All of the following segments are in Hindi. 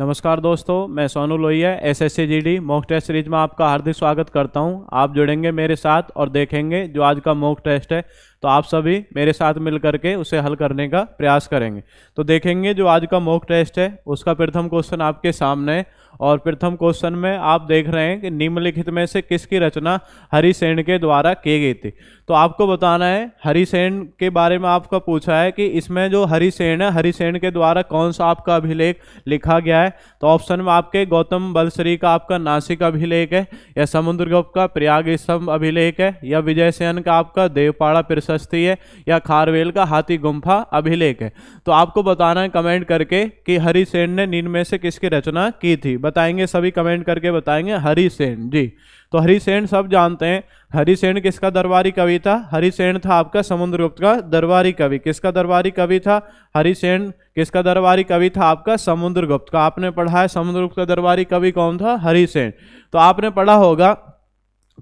नमस्कार दोस्तों मैं Sonu Lohia S S G mock test series में आपका हार्दिक स्वागत करता हूं आप जुड़ेंगे मेरे साथ और देखेंगे जो आज का मॉक टेस्ट है तो आप सभी मेरे साथ मिल करके उसे हल करने का प्रयास करेंगे तो देखेंगे जो आज का मॉक टेस्ट है उसका प्रथम क्वेश्चन आपके सामने है और प्रथम क्वेश्चन में आप देख रहे हैं कि निम्नलिखित में से किसकी रचना हरिसेन के द्वारा की गई थी तो आपको बताना है हरिसेन के बारे में आपका पूछा है कि इसमें जो हरिसेन है हरिसेन के द्वारा कौन सा आपका अभिलेख लिखा गया है है तो ऑप्शन में आपके गौतम बलसरी का आपका नासिक अभिलेख है या समुद्रगुप्त का प्रयाग स्तंभ अभिलेख है या विजय सेन का आपका देवपाड़ा प्रशस्ति है या खारवेल का हाथी गुम्फा अभिलेख है तो आपको बताना है कमेंट करके कि हरि सेन ने नीन में से किसकी रचना की थी बताएंगे सभी कमेंट करके बताएंगे हरिसेन सेन जी तो हरिसेन सब जानते हैं हरिसेन किसका दरबारी कवि था हरिसेन था आपका समुद्रगुप्त का दरबारी कवि किसका दरबारी कवि था हरिसेन किसका दरबारी कवि था आपका समुद्रगुप्त का आपने पढ़ा है समुद्रगुप्त का दरबारी कवि कौन था हरिसेन तो आपने पढ़ा होगा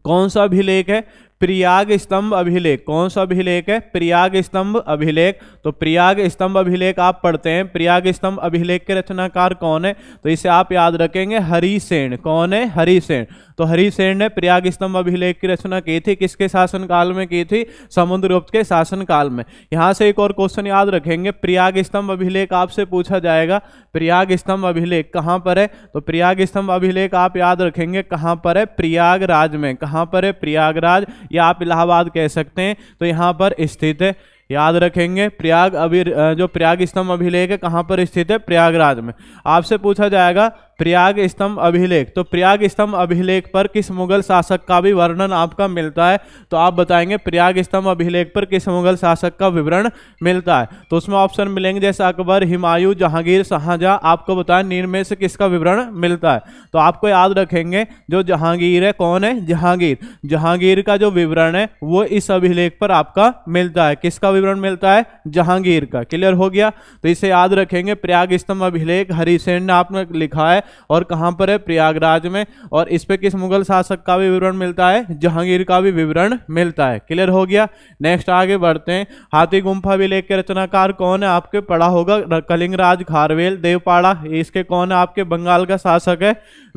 कौन सा अभिलेख है प्रयाग स्तंभ अभिलेख कौन सा अभिलेख है प्रयाग स्तंभ अभिलेख तो प्रयाग स्तंभ अभिलेख आप पढ़ते हैं प्रयाग स्तंभ अभिलेख के रचनाकार कौन है तो इसे आप याद रखेंगे हरिसेन कौन है हरिसेन तो हरिसेन ने प्रयाग स्तंभ अभिलेख की रचना की थी किसके शासनकाल में की थी समुद्रगुप्त के शासनकाल में यहाँ से एक और क्वेश्चन याद रखेंगे प्रयाग स्तंभ अभिलेख आपसे पूछा जाएगा प्रयाग स्तंभ अभिलेख कहाँ पर है तो प्रयाग स्तंभ अभिलेख आप याद रखेंगे कहाँ पर है प्रयागराज में कहाँ पर है प्रयागराज या आप इलाहाबाद कह सकते हैं तो यहाँ पर स्थित है याद रखेंगे प्रयाग अभी जो प्रयाग स्तंभ अभिलेख है कहाँ पर स्थित है प्रयागराज में आपसे पूछा जाएगा प्रयाग स्तंभ अभिलेख तो प्रयाग स्तंभ अभिलेख पर किस मुगल शासक का भी वर्णन आपका मिलता है तो आप बताएंगे प्रयाग स्तंभ अभिलेख पर किस मुगल शासक का विवरण मिलता है तो उसमें ऑप्शन मिलेंगे जैसे अकबर हिमायू जहांगीर शाहजहाँ आपको बताएं निर्मय से किसका विवरण मिलता है तो आपको याद रखेंगे जो जहांगीर है कौन है जहांगीर जहांगीर का जो विवरण है वो इस अभिलेख पर आपका मिलता है किसका विवरण मिलता है जहांगीर का क्लियर हो गया तो इसे याद रखेंगे प्रयाग स्तंभ अभिलेख हरिसेन ने आपने लिखा है और कहाँ पर है प्रयागराज में और इस पर किस मुगल शासक का भी विवरण मिलता है जहांगीर का भी विवरण मिलता है क्लियर हो गया नेक्स्ट आगे बढ़ते हैं हाथी गुम्फा अभिलेख के रचनाकार कौन है आपके पढ़ा होगा कलिंगराज खारवेल देवपाड़ा इसके कौन है आपके बंगाल का शासक है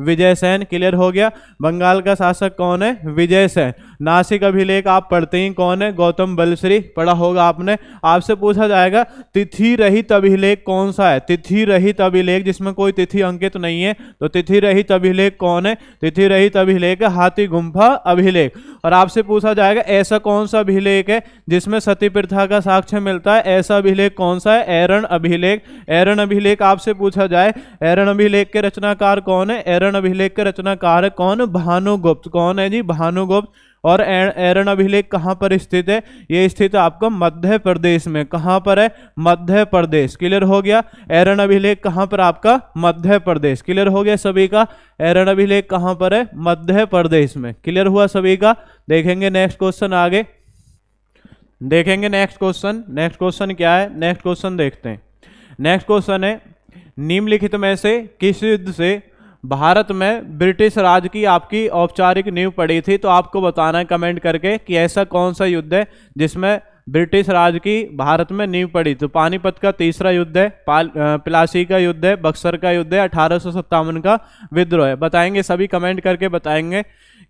विजय सेन क्लियर हो गया बंगाल का शासक कौन है विजय सेन नासिक अभिलेख आप पढ़ते ही कौन है गौतम बलश्री पढ़ा होगा आपने आपसे पूछा जाएगा तिथि रहित अभिलेख कौन सा है तिथि रहित अभिलेख जिसमें कोई तिथि अंकित नहीं नहीं है तो तिथि रहित अभिलेख कौन है तिथि रहित अभिलेख हाथी गुम्फा अभिलेख और आपसे पूछा जाएगा ऐसा कौन सा अभिलेख है जिसमें सती प्रथा का साक्ष्य मिलता है ऐसा अभिलेख कौन सा है एरण अभिलेख एरण अभिलेख आपसे पूछा जाए एरण अभिलेख के रचनाकार कौन है एरण अभिलेख के रचनाकार कौन भानुगुप्त कौन है जी भानुगुप्त और एरन अभिलेख कहाँ पर स्थित है ये स्थित आपका मध्य प्रदेश में कहाँ पर है मध्य प्रदेश क्लियर हो गया एरन अभिलेख कहाँ पर आपका मध्य प्रदेश क्लियर हो गया सभी का एरन अभिलेख कहाँ पर है मध्य प्रदेश में क्लियर हुआ सभी का देखेंगे नेक्स्ट क्वेश्चन आगे देखेंगे नेक्स्ट क्वेश्चन नेक्स्ट क्वेश्चन क्या है नेक्स्ट क्वेश्चन देखते हैं नेक्स्ट क्वेश्चन है निम्नलिखित में से किस युद्ध से भारत में ब्रिटिश राज की आपकी औपचारिक नींव पड़ी थी तो आपको बताना है कमेंट करके कि ऐसा कौन सा युद्ध है जिसमें ब्रिटिश राज की भारत में नींव पड़ी तो पानीपत का तीसरा युद्ध है पाल पिलासी का युद्ध है बक्सर का युद्ध है अठारह का विद्रोह है बताएंगे सभी कमेंट करके बताएंगे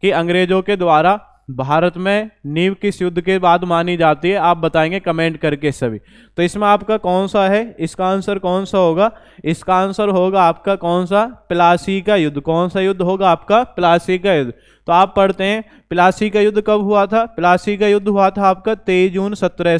कि अंग्रेजों के द्वारा भारत में नींव किस युद्ध के बाद मानी जाती है आप बताएंगे कमेंट करके सभी तो इसमें आपका कौन सा है इसका आंसर कौन सा होगा इसका आंसर होगा आपका कौन सा प्लासी का युद्ध कौन सा युद्ध होगा आपका प्लासी का युद्ध तो आप पढ़ते हैं प्लासी का युद्ध कब हुआ था प्लासी का युद्ध हुआ था आपका तेईस जून सत्रह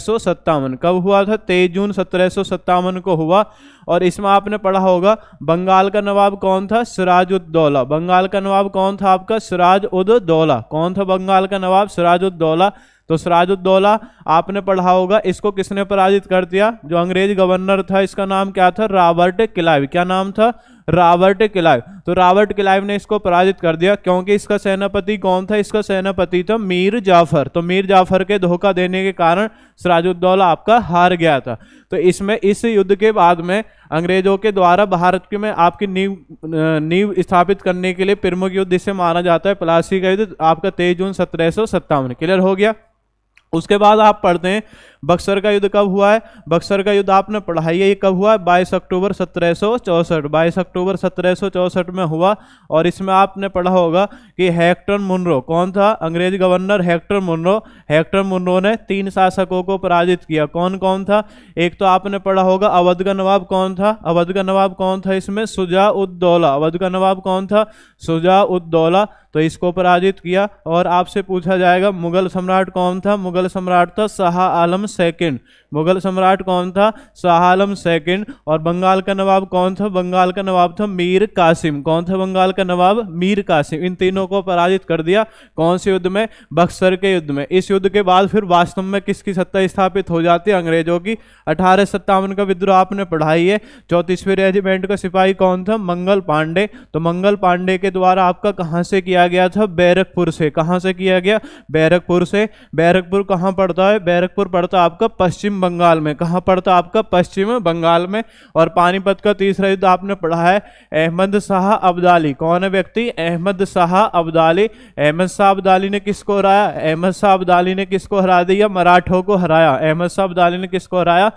कब हुआ था तेईस जून सत्रह को हुआ और इसमें आपने पढ़ा होगा बंगाल का नवाब कौन था सिराज उद्दौला बंगाल का नवाब कौन था आपका सिराज उद्दौला कौन था बंगाल का नवाब सिराज उद्दौला तो सिराजुद्दौला आपने पढ़ा होगा इसको किसने पराजित कर दिया जो अंग्रेज गवर्नर था इसका नाम क्या था रॉबर्ट किलावी क्या नाम था रावर्ट क्लाइव तो रावर्ट क्लाइव ने इसको पराजित कर दिया क्योंकि इसका सेनापति कौन था इसका सेनापति था मीर जाफर तो मीर जाफर के धोखा देने के कारण सराजुद्दौला आपका हार गया था तो इसमें इस युद्ध के बाद में अंग्रेजों के द्वारा भारत के में आपकी नींव नींव स्थापित करने के लिए प्रमुख युद्ध इसे माना जाता है प्लासी का युद्ध आपका तेईस जून सत्रह क्लियर हो गया उसके बाद आप पढ़ते हैं बक्सर का युद्ध कब हुआ है बक्सर का युद्ध आपने पढ़ा है ये कब हुआ है बाईस अक्टूबर सत्रह सौ चौसठ बाईस अक्टूबर सत्रह सौ चौसठ में हुआ और इसमें आपने पढ़ा होगा कि हेक्टर मुनरो कौन था अंग्रेज governor Hector Munro Hector Munro ने तीन शासकों को पराजित किया कौन कौन था एक तो आपने पढ़ा होगा अवध का नवाब कौन था अवध का नवाब कौन था इसमें सुजा उद्दौला अवध का नवाब कौन था सुजा उद्दौला तो इसको पराजित किया और आपसे पूछा जाएगा मुगल सम्राट कौन था मुगल सम्राट था शाह आलम सेकंड मुगल सम्राट कौन था शाह आलम सेकंड और बंगाल का नवाब कौन था बंगाल का नवाब था मीर कासिम कौन था बंगाल का नवाब मीर कासिम इन तीनों को पराजित कर दिया कौन से युद्ध में बक्सर के युद्ध में इस युद्ध के बाद फिर वास्तव में किसकी सत्ता स्थापित हो जाती है अंग्रेजों की अठारह का विद्रोह आपने पढ़ाई है चौतीसवें रेजिमेंट का सिपाही कौन था मंगल पांडे तो मंगल पांडे के द्वारा आपका कहाँ से किया गया था बैरकपुर से कहाँ से किया गया बैरकपुर से बैरकपुर कहाँ पड़ता है बैरकपुर पड़ता आपका पश्चिम बंगाल में कहाँ पड़ता आपका पश्चिम बंगाल में और पानीपत का तीसरा युद्ध आपने पढ़ा है अहमद शाह अब्दाली कौन है व्यक्ति अहमद शाह अब्दाली अहमद शाह अब्दाली ने किसको हराया अहमद शाह अब्दाली ने किसको हरा दिया मराठों को हराया अहमद शाह अब्दाली ने किसको हराया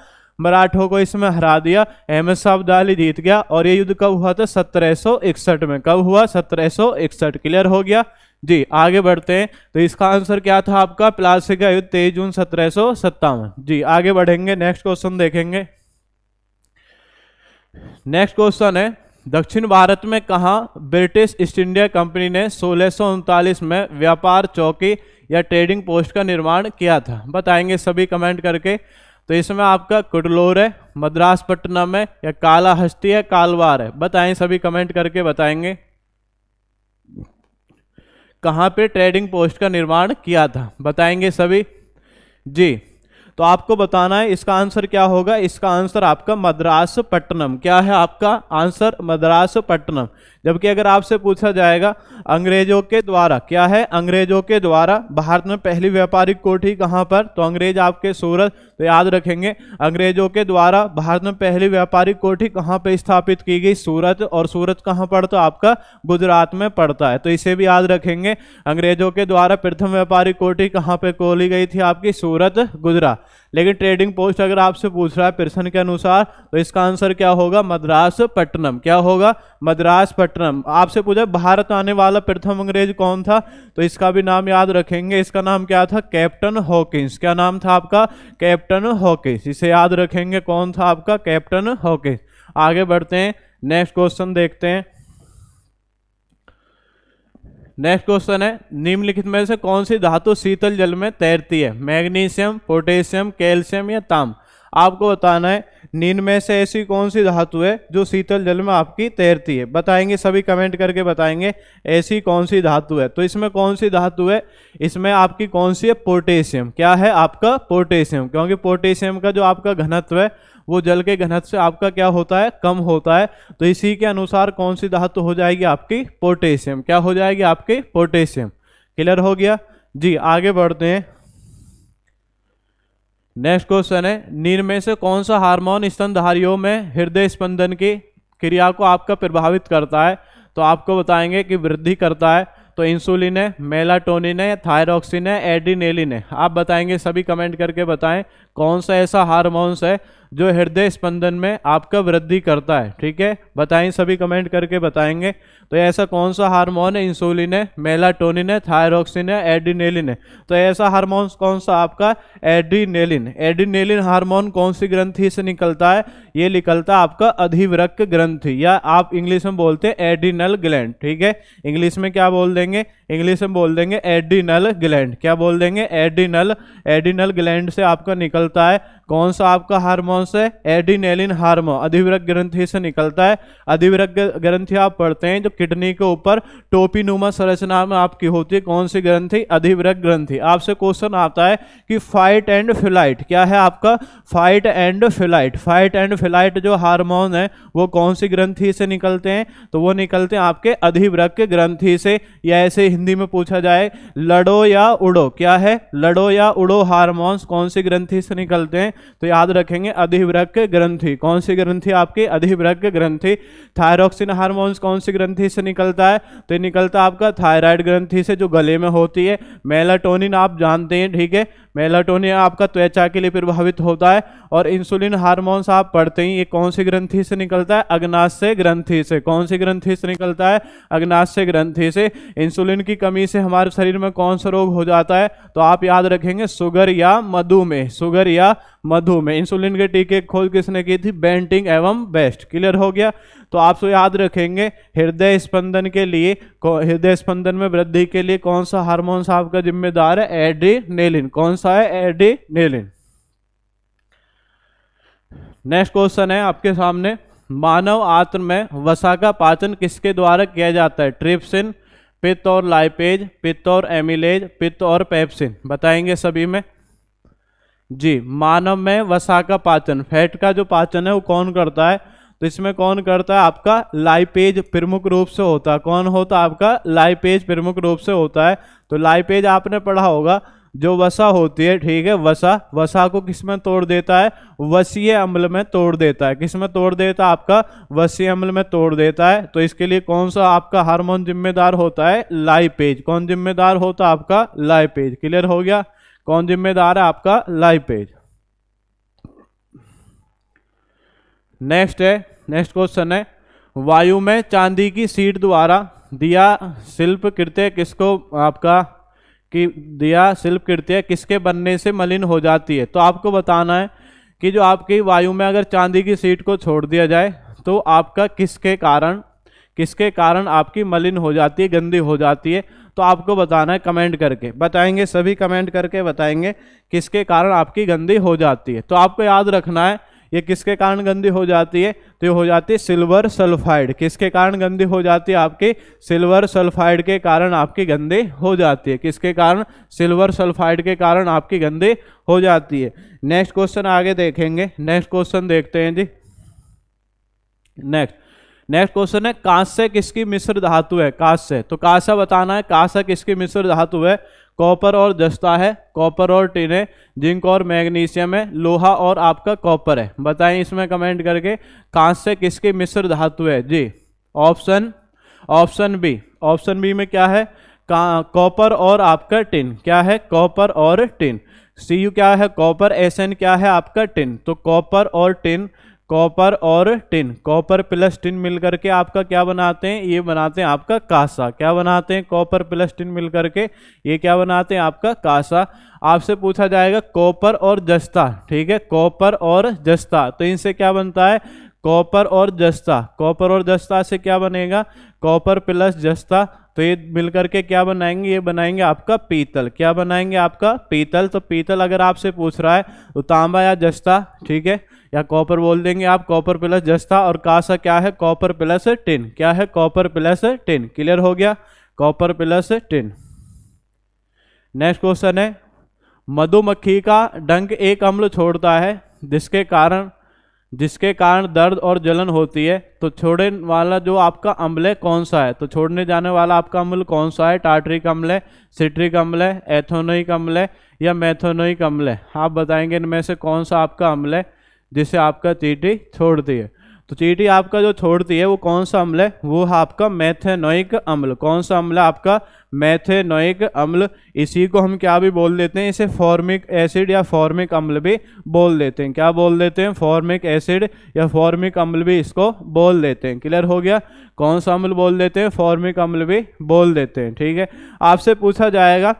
मराठों को इसमें हरा दिया अहमद शाह अब्दाली जीत गया और ये युद्ध कब हुआ था सत्रह में कब हुआ सत्रह क्लियर हो गया जी आगे बढ़ते हैं तो इसका आंसर क्या था आपका प्लासी का युद्ध तेईस जून सत्रह जी आगे बढ़ेंगे नेक्स्ट क्वेश्चन देखेंगे नेक्स्ट क्वेश्चन है दक्षिण भारत में कहा ब्रिटिश ईस्ट इंडिया कंपनी ने सोलह में व्यापार चौकी या ट्रेडिंग पोस्ट का निर्माण किया था बताएंगे सभी कमेंट करके तो इसमें आपका कुडलोर है मद्रास पटना है या काला हस्ती है कालवार है बताएं सभी कमेंट करके बताएंगे कहाँ पे ट्रेडिंग पोस्ट का निर्माण किया था बताएंगे सभी जी तो आपको बताना है इसका आंसर क्या होगा इसका आंसर आपका मद्रास पट्टनम क्या है आपका आंसर मद्रास पट्टनम जबकि अगर आपसे पूछा जाएगा अंग्रेजों के द्वारा क्या है अंग्रेजों के द्वारा भारत में पहली व्यापारिक कोठी कहाँ पर तो अंग्रेज आपके सूरत तो याद रखेंगे अंग्रेजों के द्वारा भारत में पहली व्यापारिक कोठी कहाँ पर स्थापित की गई सूरत और सूरत कहाँ पर तो आपका गुजरात में पड़ता है तो इसे भी याद रखेंगे अंग्रेजों के द्वारा प्रथम व्यापारिक कोठी कहाँ पर खोली गई थी आपकी सूरत गुजरात लेकिन ट्रेडिंग पोस्ट अगर आपसे पूछ रहा है प्रश्न के अनुसार तो इसका आंसर क्या होगा मद्रास पट्टनम क्या होगा मद्रास पट्टनम आपसे पूछा भारत आने वाला प्रथम अंग्रेज कौन था तो इसका भी नाम याद रखेंगे इसका नाम क्या था कैप्टन हॉकिंस क्या नाम था आपका कैप्टन हॉकिंस इसे याद रखेंगे कौन था आपका कैप्टन हॉकिंस आगे बढ़ते हैं नेक्स्ट क्वेश्चन देखते हैं नेक्स्ट क्वेश्चन है निम्नलिखित में से कौन सी धातु शीतल जल में तैरती है मैग्नीशियम पोटेशियम कैल्शियम या ताम आपको बताना है नींद में से ऐसी कौन सी धातु है जो शीतल जल में आपकी तैरती है बताएंगे सभी कमेंट करके बताएंगे ऐसी कौन सी धातु है तो इसमें कौन सी धातु है इसमें आपकी कौन सी है पोटेशियम क्या है आपका पोटेशियम क्योंकि पोटेशियम का जो आपका घनत्व है वो जल के घनत्व से आपका क्या होता है कम होता है तो इसी के अनुसार कौन सी धातु हो जाएगी आपकी पोटेशियम क्या हो जाएगी आपकी पोटेशियम क्लियर हो गया जी आगे बढ़ते हैं नेक्स्ट क्वेश्चन है नीर में से कौन सा हार्मोन स्तनधारियों में हृदय स्पंदन की क्रिया को आपका प्रभावित करता है तो आपको बताएंगे कि वृद्धि करता है तो इंसुलिन है मेलाटोनिन है थायरोक्सिन है एडिनेलिन है आप बताएंगे सभी कमेंट करके बताएं कौन सा ऐसा हार्मोन्स है जो हृदय स्पंदन में आपका वृद्धि करता है ठीक है बताएं सभी कमेंट करके बताएंगे तो ऐसा कौन सा हार्मोन है इंसुलिन है मेलाटोनिन है थायरोक्सिन है एडिनेलिन है तो ऐसा हार्मोन कौन सा आपका एडिनेलिन एडिनेलिन हार्मोन कौन सी ग्रंथि से निकलता है ये निकलता है आपका अधिवृक्क ग्रंथि या आप इंग्लिश में बोलते हैं एडिनल ग्लैंड ठीक है इंग्लिश में क्या बोल देंगे इंग्लिश में बोल देंगे एडिनल ग्लैंड क्या बोल देंगे एडिनल एडिनल ग्लैंड से आपका निकलता है कौन सा आपका हारमोन है एडिनेलिन हारमोन अधिवृक ग्रंथि से निकलता है अधिवृक ग्रंथि आप पढ़ते हैं जो किडनी के ऊपर टोपी नुमा संरचना में आपकी होती है कौन सी ग्रंथि अधिवृक ग्रंथि आपसे क्वेश्चन आता है कि फाइट एंड फिलाइट क्या है आपका fight and flight fight and flight जो हारमोन है वो कौन सी ग्रंथि से निकलते हैं तो वो निकलते हैं आपके अधिवृक ग्रंथि से या ऐसे हिंदी में पूछा जाए लड़ो या उड़ो क्या है लड़ो या उड़ो हारमोन्स कौन सी ग्रंथि से निकलते हैं तो याद रखेंगे अधिवृक्क ग्रंथि कौन सी ग्रंथि आपकी अधिवृक्क ग्रंथि थायरोक्सिन हार्मोन्स कौन सी ग्रंथि से निकलता है तो निकलता है आपका थायराइड ग्रंथि से जो गले में होती है मेलाटोनिन आप जानते हैं ठीक है मेलाटोनिन आपका त्वचा के लिए प्रभावित होता है और इंसुलिन हार्मोन्स आप पढ़ते ही ये कौन सी ग्रंथि से निकलता है अग्नाश से ग्रंथि से कौन सी ग्रंथि से निकलता है अग्नाश से ग्रंथि से इंसुलिन की कमी से हमारे शरीर में कौन सा रोग हो जाता है तो आप याद रखेंगे सुगर या मधुमेह सुगर या मधुमेह इंसुलिन के टीके खोज किसने की थी बेंटिंग एवं बेस्ट क्लियर हो गया तो आप सो याद रखेंगे हृदय स्पंदन के लिए हृदय स्पंदन में वृद्धि के लिए कौन सा हार्मोन साहब का जिम्मेदार है एड्रीनेलिन कौन सा है एड्रीनेलिन नेक्स्ट क्वेश्चन है आपके सामने मानव आत्म में वसा का पाचन किसके द्वारा किया जाता है ट्रिप्सिन पित्त और लाइपेज पित्त और एमिलेज पित्त और पेप्सिन बताएंगे सभी में जी मानव में वसा का पाचन फैट का जो पाचन है वो कौन करता है तो इसमें कौन करता है आपका लाइपेज प्रमुख रूप से होता है कौन होता है आपका लाइपेज प्रमुख रूप से होता है तो लाइपेज आपने पढ़ा होगा जो वसा होती है ठीक है वसा वसा को किस में तोड़ देता है वसीय अम्ल में तोड़ देता है किस में तोड़ देता है आपका वसीय अम्ल में तोड़ देता है तो इसके लिए कौन सा आपका हार्मोन जिम्मेदार होता है लाइपेज कौन जिम्मेदार होता है आपका लाइपेज क्लियर हो गया कौन जिम्मेदार है आपका लाइपेज नेक्स्ट है नेक्स्ट क्वेश्चन है वायु में चांदी की सीट द्वारा दिया शिल्प कृत्य किसको आपका कि दिया शिल्प कृत्य किसके बनने से मलिन हो जाती है तो आपको बताना है कि जो आपकी वायु में अगर चांदी की सीट को छोड़ दिया जाए तो आपका किसके कारण किसके कारण आपकी मलिन हो जाती है गंदी हो जाती है तो आपको बताना है कमेंट करके बताएंगे सभी कमेंट करके बताएंगे किसके कारण आपकी गंदी हो जाती है तो आपको याद रखना है ये किसके कारण गंदी हो जाती है तो ये हो जाती है सिल्वर सल्फाइड किसके कारण गंदी हो जाती है आपकी सिल्वर सल्फाइड के कारण आपकी गंदी हो जाती है किसके कारण सिल्वर सल्फाइड के कारण आपकी गंदी हो जाती है नेक्स्ट क्वेश्चन आगे देखेंगे नेक्स्ट क्वेश्चन देखते हैं जी नेक्स्ट नेक्स्ट क्वेश्चन है कांस्य किसकी मिश्र धातु है कांस्य तो कांस्य बताना है कांस्य किसकी मिश्र धातु है कॉपर और जस्ता है कॉपर और टिन है जिंक और मैग्नीशियम है लोहा और आपका कॉपर है बताएं इसमें कमेंट करके कांस से किसकी मिश्र धातु है जी option option B option B में क्या है कॉपर और आपका टिन क्या है कॉपर और टिन सी यू क्या है कॉपर एस एन क्या है आपका टिन तो कॉपर और टिन कॉपर और टिन कॉपर प्लस टिन मिलकर के आपका क्या बनाते हैं ये बनाते हैं आपका कासा क्या बनाते हैं कॉपर प्लस टिन मिलकर के ये क्या बनाते हैं आपका कासा आपसे पूछा जाएगा कॉपर और जस्ता ठीक है कॉपर और जस्ता तो इनसे क्या बनता है कॉपर और जस्ता कॉपर और जस्ता से क्या बनेगा कॉपर प्लस जस्ता तो ये मिलकर के क्या बनाएंगे ये बनाएंगे आपका पीतल क्या बनाएंगे आपका पीतल तो पीतल अगर आपसे पूछ रहा है तो तांबा या जस्ता ठीक है या कॉपर बोल देंगे आप कॉपर प्लस जस्ता और कासा क्या है कॉपर प्लस टेन क्या है कॉपर प्लस टेन क्लियर हो गया copper plus tin next question है मधुमक्खी का डंक एक अम्ल छोड़ता है जिसके कारण जिसके कारण दर्द और जलन होती है तो छोड़ने वाला जो आपका अम्ल है कौन सा है तो छोड़ने जाने वाला आपका अम्ल कौन सा है टाटरिक अम्ल है सिट्रिक अम्ल है एथोनोइक अम्ल है या मैथोनोइक अम्ल है आप बताएंगे इनमें से कौन सा आपका अम्ल है जिसे आपका चीटी छोड़ती है तो चीटी आपका जो छोड़ती है वो कौन सा अम्ल है वो आपका मैथेनोइक अम्ल कौन सा अम्ल है आपका मैथेनोइक अम्ल इसी को हम क्या भी बोल देते हैं इसे फॉर्मिक एसिड या फॉर्मिक अम्ल भी बोल देते हैं क्या बोल देते हैं फॉर्मिक एसिड या फॉर्मिक अम्ल भी इसको बोल देते हैं क्लियर हो गया कौन सा अम्ल बोल देते हैं फॉर्मिक अम्ल भी बोल देते हैं ठीक है आपसे पूछा जाएगा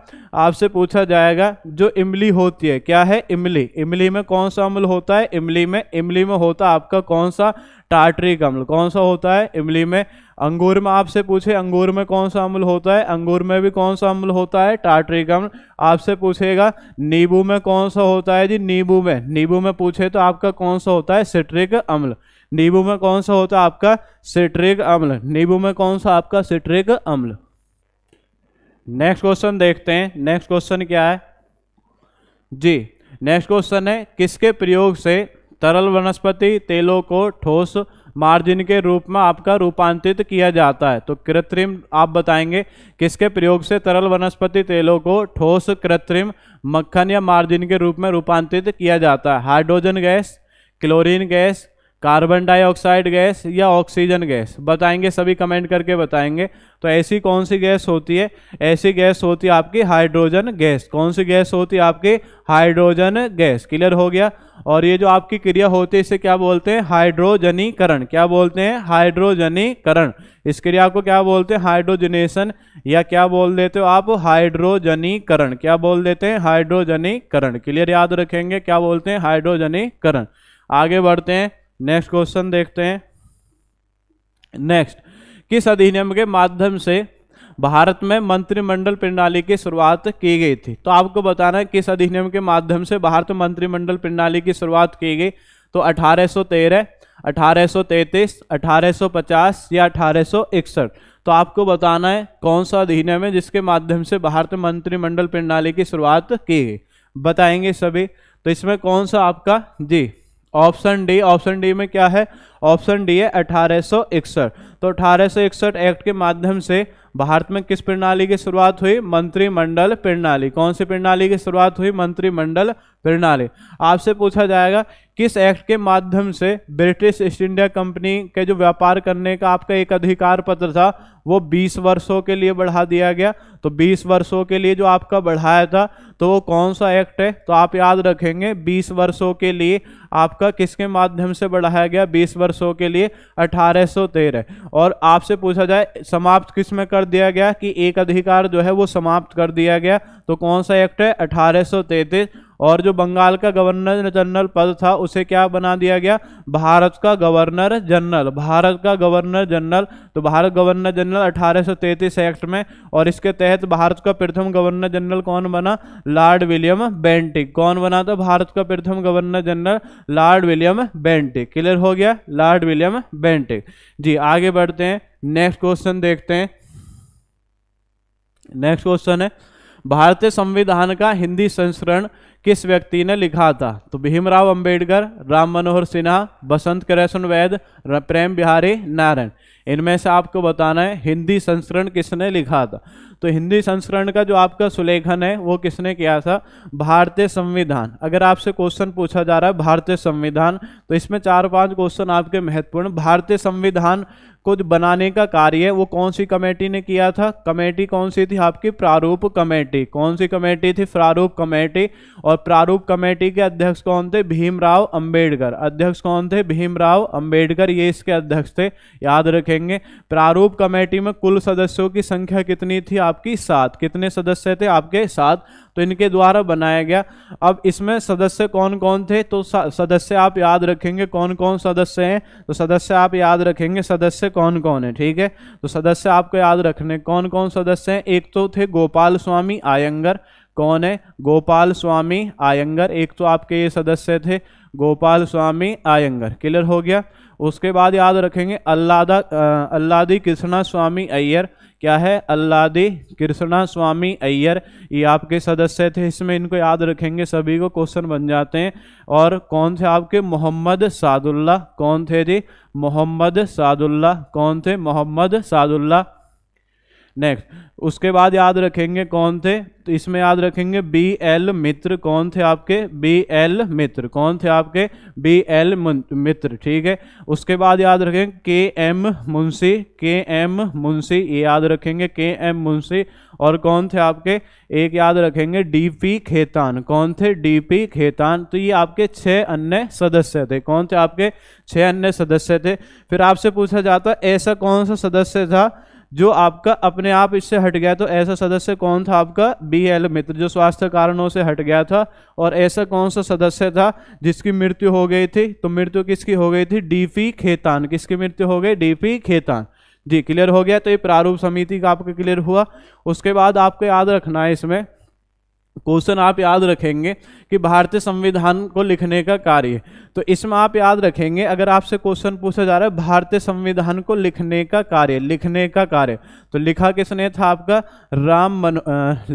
आपसे पूछा जाएगा जो इमली होती है क्या है इमली इमली में कौन सा अम्ल होता है इमली में इमली में होता आपका कौन सा टार्ट्रिक अम्ल कौन सा होता है इमली में अंगूर में आपसे पूछे अंगूर में कौन सा अम्ल होता है अंगूर में भी कौन सा अम्ल होता है टार्ट्रिक अम्ल आपसे पूछेगा नींबू में कौन सा होता है जी नींबू में नींबू में पूछे तो आपका कौन सा होता है सिट्रिक अम्ल नींबू में कौन सा होता है आपका सिट्रिक अम्ल नींबू में कौन सा आपका सिट्रिक अम्ल नेक्स्ट क्वेश्चन देखते हैं नेक्स्ट क्वेश्चन क्या है जी नेक्स्ट क्वेश्चन है किसके प्रयोग से तरल वनस्पति तेलों को ठोस मार्जिन के रूप में आपका रूपांतरित किया जाता है तो कृत्रिम आप बताएंगे किसके प्रयोग से तरल वनस्पति तेलों को ठोस कृत्रिम मक्खन या मार्जिन के रूप में रूपांतरित किया जाता है hydrogen gas chlorine gas carbon dioxide gas या ऑक्सीजन गैस बताएंगे सभी कमेंट करके बताएंगे तो ऐसी कौन सी गैस होती है ऐसी गैस होती है आपकी हाइड्रोजन गैस कौन सी गैस होती है आपकी हाइड्रोजन गैस क्लियर हो गया और ये जो आपकी क्रिया होती है इसे क्या बोलते हैं हाइड्रोजनीकरण क्या बोलते हैं हाइड्रोजनीकरण इस क्रिया को क्या बोलते हैं हाइड्रोजनेशन या क्या बोल देते हो आप हाइड्रोजनीकरण क्या बोल देते हैं हाइड्रोजनीकरण क्लियर याद रखेंगे क्या बोलते हैं हाइड्रोजनीकरण आगे बढ़ते हैं नेक्स्ट क्वेश्चन देखते हैं नेक्स्ट किस अधिनियम के माध्यम से भारत में मंत्रिमंडल प्रणाली की शुरुआत की गई थी तो आपको बताना है किस अधिनियम के माध्यम से भारत मंत्रिमंडल प्रणाली की शुरुआत की गई तो 1813, 1833, 1850 या अठारह तो आपको बताना है कौन सा अधिनियम है जिसके माध्यम से भारत मंत्रिमंडल प्रणाली की शुरुआत की गई बताएंगे सभी तो इसमें कौन सा आपका जी ऑप्शन डी ऑप्शन डी में क्या है ऑप्शन डी है अठारह तो अठारह एक्ट के माध्यम से भारत में किस प्रणाली की शुरुआत हुई मंत्रिमंडल प्रणाली कौन सी प्रणाली की शुरुआत हुई मंत्रिमंडल प्रणाली आपसे पूछा जाएगा किस एक्ट के माध्यम से ब्रिटिश ईस्ट इंडिया कंपनी के जो व्यापार करने का आपका एक अधिकार पत्र था वो 20 वर्षों के लिए बढ़ा दिया गया तो 20 वर्षों के लिए जो आपका बढ़ाया था तो वो कौन सा एक्ट है तो आप याद रखेंगे 20 वर्षों के लिए आपका किसके माध्यम से बढ़ाया गया 20 वर्षों के लिए 1813 और आपसे पूछा जाए समाप्त किस में कर दिया गया कि एक अधिकार जो है वो समाप्त कर दिया गया तो कौन सा एक्ट है अठारह और जो बंगाल का गवर्नर जनरल पद था उसे क्या बना दिया गया भारत का गवर्नर जनरल भारत का गवर्नर जनरल तो भारत गवर्नर जनरल 1833 एक्ट में और इसके तहत भारत का प्रथम गवर्नर जनरल कौन बना लॉर्ड विलियम बेंटिक कौन बना था भारत का प्रथम governor general Lord William Bentinck clear हो गया लॉर्ड विलियम बेंटिक जी आगे बढ़ते हैं नेक्स्ट क्वेश्चन देखते हैं नेक्स्ट क्वेश्चन है भारतीय संविधान का हिंदी संस्करण किस व्यक्ति ने लिखा था तो भीमराव अंबेडकर राम मनोहर सिन्हा बसंत कृष्ण वैद प्रेम बिहारी नारायण इनमें से आपको बताना है हिंदी संस्करण किसने लिखा था तो हिंदी संस्करण का जो आपका सुलेखन है वो किसने किया था भारतीय संविधान अगर आपसे क्वेश्चन पूछा जा रहा है भारतीय संविधान तो इसमें चार पांच क्वेश्चन आपके महत्वपूर्ण भारतीय संविधान को बनाने का कार्य है वो कौन सी कमेटी ने किया था कमेटी कौन सी थी आपकी प्रारूप कमेटी कौन सी कमेटी थी प्रारूप कमेटी और प्रारूप कमेटी के अध्यक्ष कौन थे भीमराव अंबेडकर अध्यक्ष कौन थे भीमराव अंबेडकर ये इसके अध्यक्ष थे याद रखेंगे प्रारूप कमेटी में कुल सदस्यों की संख्या कितनी थी आपकी सात कितने सदस्य थे आपके सात तो इनके द्वारा बनाया गया अब इसमें सदस्य कौन कौन थे तो सदस्य आप याद रखेंगे कौन कौन सदस्य हैं तो सदस्य आप याद रखेंगे सदस्य कौन कौन है ठीक है तो सदस्य आपको याद रखने कौन कौन सदस्य हैं एक तो थे गोपाल स्वामी आयंगर कौन है गोपाल स्वामी आयंगर एक तो आपके ये सदस्य थे गोपाल स्वामी आयंगर क्लियर हो गया उसके बाद याद रखेंगे अल्लादा अल्लादी कृष्णा स्वामी अय्यर क्या है अल्लादी कृष्णा स्वामी अय्यर ये आपके सदस्य थे इसमें इनको याद रखेंगे सभी को क्वेश्चन बन जाते हैं और कौन थे आपके मोहम्मद सादुल्ला कौन थे जी मोहम्मद सादुल्ला कौन थे मोहम्मद सादुल्ला नेक्स्ट उसके बाद याद रखेंगे कौन थे तो इसमें याद रखेंगे बी एल मित्र कौन थे आपके बी एल मित्र कौन थे आपके बी एल मित्र ठीक है उसके बाद याद रखेंगे के एम मुंशी के एम मुंशी ये याद रखेंगे के एम मुंशी और कौन थे आपके एक याद रखेंगे डी पी खेतान कौन थे डी पी खेतान तो ये आपके छः अन्य सदस्य थे कौन थे आपके छः अन्य सदस्य थे फिर आपसे पूछा जाता ऐसा कौन सा सदस्य था जो आपका अपने आप इससे हट गया तो ऐसा सदस्य कौन था आपका बी एल मित्र जो स्वास्थ्य कारणों से हट गया था और ऐसा कौन सा सदस्य था जिसकी मृत्यु हो गई थी तो मृत्यु किसकी हो गई थी पी खेतान किसकी मृत्यु हो गई पी खेतान जी क्लियर हो गया तो ये प्रारूप समिति का आपका क्लियर हुआ उसके बाद आपको याद रखना है इसमें क्वेश्चन आप याद रखेंगे कि भारतीय संविधान को लिखने का कार्य तो इसमें आप याद रखेंगे अगर आपसे क्वेश्चन पूछा जा रहा है भारतीय संविधान को लिखने का कार्य लिखने का कार्य तो लिखा किसने था आपका राम मन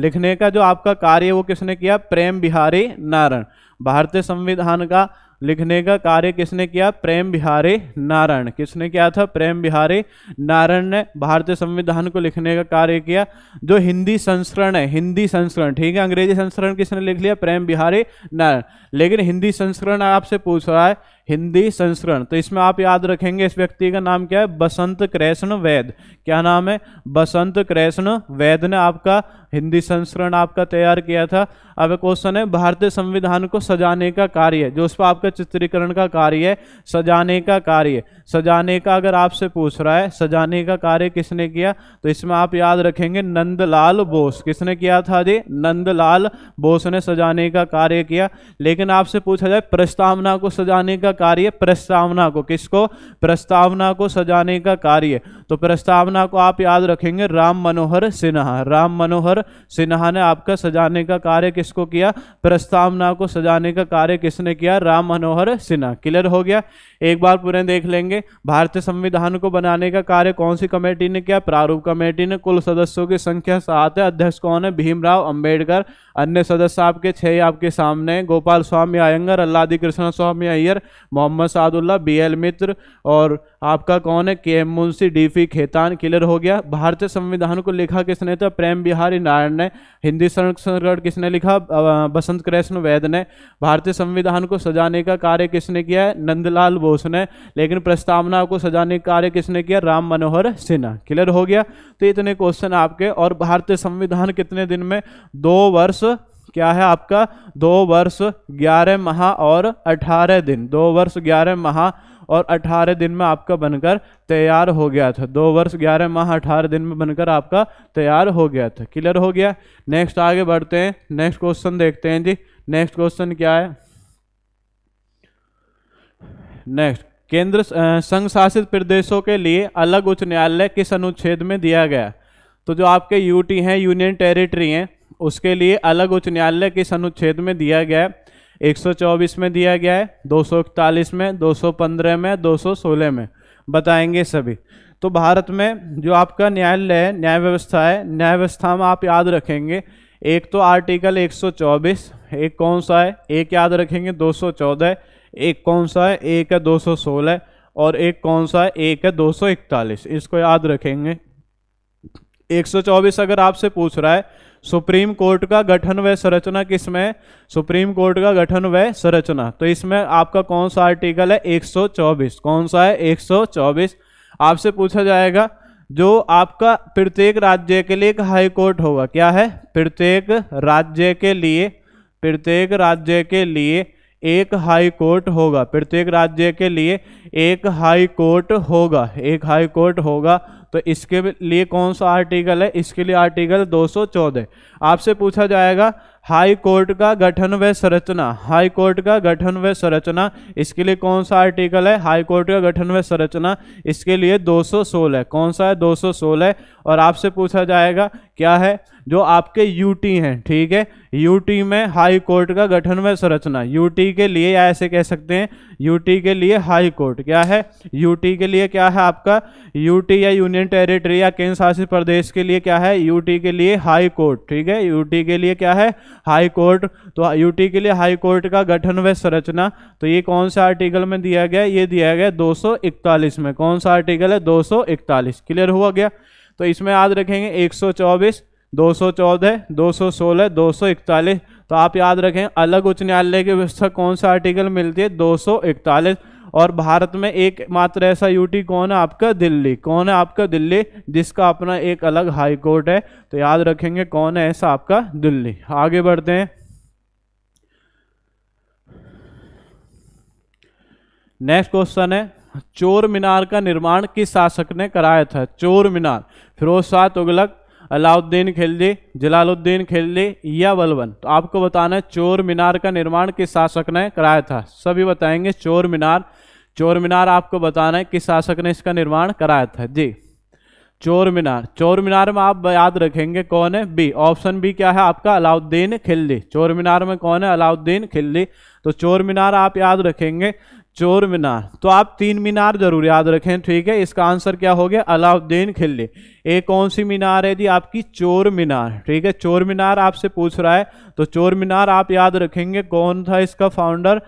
लिखने का जो आपका कार्य वो किसने किया प्रेम बिहारी नारायण भारतीय संविधान का लिखने का कार्य किसने किया प्रेम बिहारी नारायण किसने किया था प्रेम बिहारी नारायण ने भारतीय संविधान को लिखने का कार्य किया जो हिंदी संस्करण है हिंदी संस्करण ठीक है अंग्रेजी संस्करण किसने लिख लिया प्रेम बिहारी नारायण लेकिन हिंदी संस्करण आपसे पूछ रहा है हिंदी संस्करण तो इसमें आप याद रखेंगे इस व्यक्ति का नाम क्या है बसंत कृष्ण वैद क्या नाम है बसंत कृष्ण वैद ने आपका हिंदी संस्करण आपका तैयार किया था अब क्वेश्चन है भारतीय संविधान को सजाने का कार्य जो उस पर आपका चित्रीकरण का कार्य है सजाने का कार्य सजाने का अगर आपसे पूछ रहा है सजाने का कार्य किसने किया तो इसमें आप याद रखेंगे नंदलाल बोस किसने किया था जी नंदलाल बोस ने सजाने का कार्य किया लेकिन आपसे पूछा जाए प्रस्तावना को सजाने का कार्य प्रस्तावना को किसको प्रस्तावना को सजाने का कार्य तो प्रस्तावना को आप याद रखेंगे राम मनोहर सिन्हा राम मनोहर सिन्हा ने आपका सजाने का कार्य किसको किया प्रस्तावना को सजाने का कार्य किसने किया राम मनोहर सिन्हा क्लियर हो गया एक बार पूरे देख लेंगे देखेंगे भारतीय संविधान को बनाने का कार्य कौन सी कमेटी ने किया प्रारूप कमेटी ने कुल सदस्यों की संख्या सात है अध्यक्ष कौन है भीमराव अंबेडकर अन्य सदस्य आपके छह आपके सामने गोपाल स्वामी अयंगर अल्लादि कृष्ण स्वामी अय्यर मोहम्मद सादुल्ला बी एल मित्र और आपका कौन है K M Munshi D P Khaitan clear हो गया भारतीय संविधान को लिखा किसने था तो प्रेम बिहारी नारायण ने हिंदी संरक्षण किसने लिखा बसंत कृष्ण वैद ने भारतीय संविधान को सजाने का कार्य किसने किया है नंदलाल बोस ने लेकिन प्रश्न प्रस्तावना को सजाने का कार्य किसने किया राम मनोहर सिन्हा क्लियर हो गया तो इतने क्वेश्चन आपके और भारतीय संविधान कितने दिन में दो वर्ष क्या है आपका दो वर्ष ग्यारह माह और अठारह दिन दो वर्ष ग्यारह माह और अठारह दिन में आपका बनकर तैयार हो गया था दो वर्ष ग्यारह माह अठारह दिन में बनकर आपका तैयार हो गया था क्लियर हो गया नेक्स्ट आगे बढ़ते हैं नेक्स्ट क्वेश्चन देखते हैं जी नेक्स्ट क्वेश्चन क्या है नेक्स्ट केंद्र संघ शासित प्रदेशों के लिए अलग उच्च न्यायालय किस अनुच्छेद में दिया गया तो जो आपके यूटी हैं यूनियन टेरिटरी हैं उसके लिए अलग उच्च न्यायालय किस अनुच्छेद में दिया गया है एक में दिया गया है दो में 215 में 216 में बताएंगे सभी तो भारत में जो आपका न्यायालय है न्याय व्यवस्था है न्याय व्यवस्था में आप याद रखेंगे एक तो आर्टिकल 124 एक कौन सा है एक याद रखेंगे 214 एक कौन सा है एक है 216 और एक कौन सा है एक है 241 इसको याद रखेंगे 124 अगर आपसे पूछ रहा है सुप्रीम कोर्ट का गठन व संरचना किसमें सुप्रीम कोर्ट का गठन व संरचना तो इसमें आपका कौन सा आर्टिकल है 124 कौन सा है 124 आपसे पूछा जाएगा जो आपका प्रत्येक राज्य के लिए एक हाई कोर्ट होगा क्या है प्रत्येक राज्य के लिए प्रत्येक राज्य के लिए एक हाई कोर्ट होगा प्रत्येक राज्य के लिए एक हाई कोर्ट होगा एक हाई कोर्ट होगा तो इसके लिए कौन सा आर्टिकल है इसके लिए आर्टिकल 214 आपसे पूछा जाएगा हाई कोर्ट का गठन व संरचना हाई कोर्ट का गठन व संरचना इसके लिए कौन सा आर्टिकल है हाई कोर्ट का गठन व संरचना इसके लिए 216 कौन सा है 216 और आपसे पूछा जाएगा क्या है जो आपके यूटी हैं ठीक है यूटी में हाई कोर्ट का गठन व संरचना यूटी के लिए या ऐसे कह सकते हैं यूटी के लिए हाई कोर्ट क्या है यूटी के लिए क्या है आपका यूटी या यूनियन टेरिटरी या केंद्र शासित प्रदेश के लिए क्या है यूटी के लिए हाई कोर्ट ठीक है यूटी के लिए क्या है हाई कोर्ट तो यूटी के लिए हाई कोर्ट का गठन व संरचना तो ये कौन सा आर्टिकल में दिया गया ये दिया गया 241 में कौन सा आर्टिकल है 241 क्लियर हुआ गया तो इसमें याद रखेंगे 124 214 216 241 तो आप याद रखें अलग उच्च न्यायालय की व्यवस्था कौन सा आर्टिकल मिलती है दो और भारत में एक मात्र ऐसा यूटी कौन है आपका दिल्ली कौन है आपका दिल्ली जिसका अपना एक अलग हाई कोर्ट है तो याद रखेंगे कौन है ऐसा आपका दिल्ली आगे बढ़ते हैं नेक्स्ट क्वेश्चन है चोर मीनार का निर्माण किस शासक ने कराया था चोर मीनार फिरोज शाह तुगलक अलाउद्दीन खिलजी जलालुद्दीन खिलजी या बलवन तो आपको बताना है चोर मीनार का निर्माण किस शासक ने कराया था सभी बताएंगे चोर मीनार चोर मीनार आपको बताना है किस शासक ने इसका निर्माण कराया था जी चोर मीनार चोर मीनार में आप याद रखेंगे कौन है बी ऑप्शन बी क्या है आपका अलाउद्दीन खिल्ली चोर मीनार में कौन है अलाउद्दीन खिल्ली तो चोर मीनार आप याद रखेंगे चोर मीनार तो आप तीन मीनार जरूर याद रखें ठीक है इसका आंसर क्या हो गया अलाउद्दीन खिल्ली एक कौन सी मीनार है जी आपकी चोर मीनार ठीक है चोर मीनार आपसे पूछ रहा है तो चोर मीनार आप याद रखेंगे कौन था इसका फाउंडर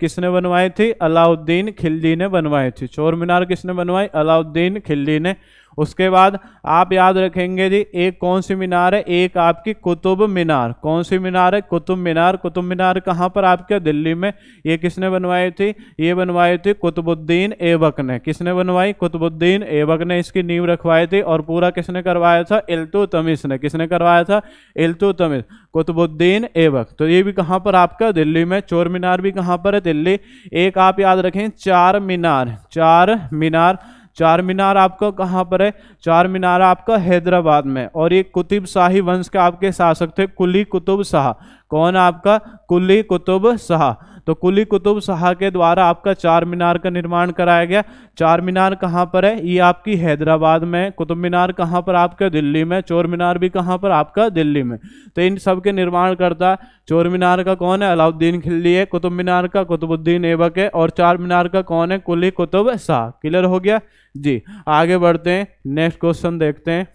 किसने बनवाई थी अलाउद्दीन खिल्ली ने बनवाई थी चोर मीनार किसने बनवाई अलाउद्दीन खिल्ली ने उसके बाद आप याद रखेंगे जी एक कौन सी मीनार है एक आपकी कुतुब मीनार कौन सी मीनार है कुतुब मीनार कुतुब मीनार कहाँ पर आपके दिल्ली में ये किसने बनवाई थी ये बनवाई थी कुतुबुद्दीन ऐबक ने किसने बनवाई कुतुबुद्दीन ऐबक ने इसकी नींव रखवाई थी और पूरा किसने करवाया था इल्तुतमिस ने किसने करवाया था इल्तुतमिस कुतुबुद्दीन एबक तो ये भी कहाँ पर आपका दिल्ली में चोर मीनार भी कहाँ पर है दिल्ली एक आप याद रखें चार मीनार चार मीनार चार मीनार आपका कहाँ पर है चार मीनार आपका हैदराबाद में और ये कुतुब शाही वंश के आपके शासक थे कुली कुतुब शाह कौन आपका कुली कुतुब शाह तो कुली कुतुब शाह के द्वारा आपका चार मीनार का निर्माण कराया गया चार मीनार कहाँ पर है ये आपकी हैदराबाद में कुतुब मीनार कहाँ पर आपका दिल्ली में चोर मीनार भी कहाँ पर आपका दिल्ली में तो इन सब के निर्माण करता चोर मीनार का कौन है अलाउद्दीन खिल्ली है कुतुब मीनार का कुतुबुद्दीन एबक है और चार मीनार का कौन है कुली कुतुब शाह क्लियर हो गया जी आगे बढ़ते हैं नेक्स्ट क्वेश्चन देखते हैं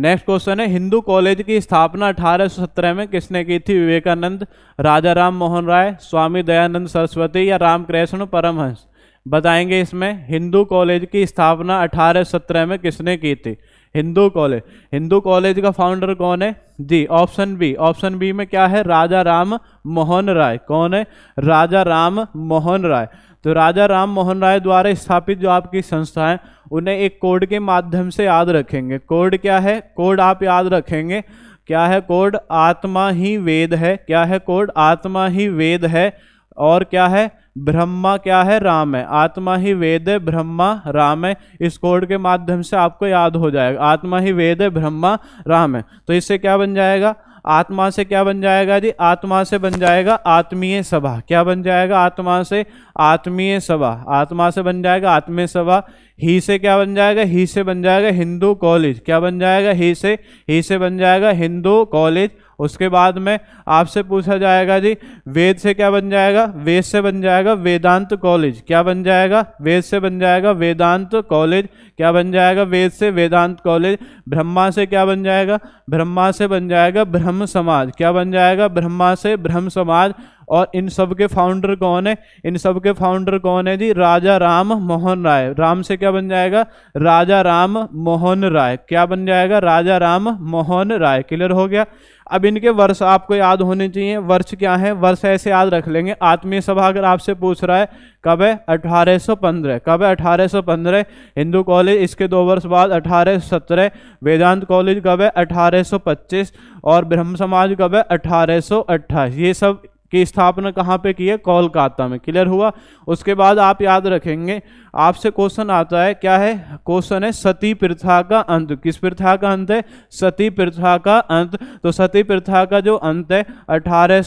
नेक्स्ट क्वेश्चन है हिंदू कॉलेज की स्थापना सत्रह में किसने की थी विवेकानंद राजा राम मोहन राय स्वामी दयानंद सरस्वती या रामकृष्ण परमहंस बताएंगे इसमें हिंदू कॉलेज की स्थापना सत्रह में किसने की थी हिंदू कॉलेज हिंदू कॉलेज का फाउंडर कौन है जी ऑप्शन बी ऑप्शन बी में क्या है राजा राम मोहन राय कौन है राजा राम मोहन राय तो राजा राम मोहन राय द्वारा स्थापित जो आपकी संस्था है उन्हें एक कोड के माध्यम से याद रखेंगे कोड क्या है कोड आप याद रखेंगे क्या है कोड आत्मा ही वेद है क्या है कोड आत्मा ही वेद है और क्या है ब्रह्मा क्या है राम है आत्मा ही वेद है ब्रह्मा राम है इस कोड के माध्यम से आपको याद हो जाएगा आत्मा ही वेद है ब्रह्मा राम है तो इससे क्या बन जाएगा आत्मा से क्या बन जाएगा जी आत्मा से बन जाएगा आत्मीय सभा क्या बन जाएगा आत्मा से आत्मीय सभा आत्मा से बन जाएगा आत्मीय सभा ही से क्या बन जाएगा ही से बन जाएगा हिंदू कॉलेज क्या बन जाएगा ही से ही से बन जाएगा हिंदू कॉलेज उसके बाद में आपसे पूछा जाएगा जी वेद से क्या बन जाएगा वेद से बन जाएगा वेदांत कॉलेज क्या बन जाएगा वेद से बन जाएगा वेदांत कॉलेज क्या बन जाएगा वेद से वेदांत कॉलेज ब्रह्मा से क्या बन जाएगा ब्रह्मा से बन जाएगा ब्रह्म समाज क्या बन जाएगा ब्रह्मा से ब्रह्म समाज और इन सब के फाउंडर कौन है इन सब के फाउंडर कौन है जी राजा राम मोहन राय राम से क्या बन जाएगा राजा राम मोहन राय क्या बन जाएगा राजा राम मोहन राय क्लियर हो गया अब इनके वर्ष आपको याद होने चाहिए वर्ष क्या है वर्ष ऐसे याद रख लेंगे आत्मीय सभा अगर आपसे पूछ रहा है कब है 1815 कब है 1815 हिंदू कॉलेज इसके दो वर्ष बाद 1817 वेदांत कॉलेज कब है 1825 और ब्रह्म समाज कब है 1828 ये सब कि स्थापना कहाँ पे की है कोलकाता में क्लियर हुआ उसके बाद आप याद रखेंगे आपसे क्वेश्चन आता है क्या है क्वेश्चन है सती प्रथा का अंत किस प्रथा का अंत है सती प्रथा का अंत तो सती प्रथा का जो अंत है अठारह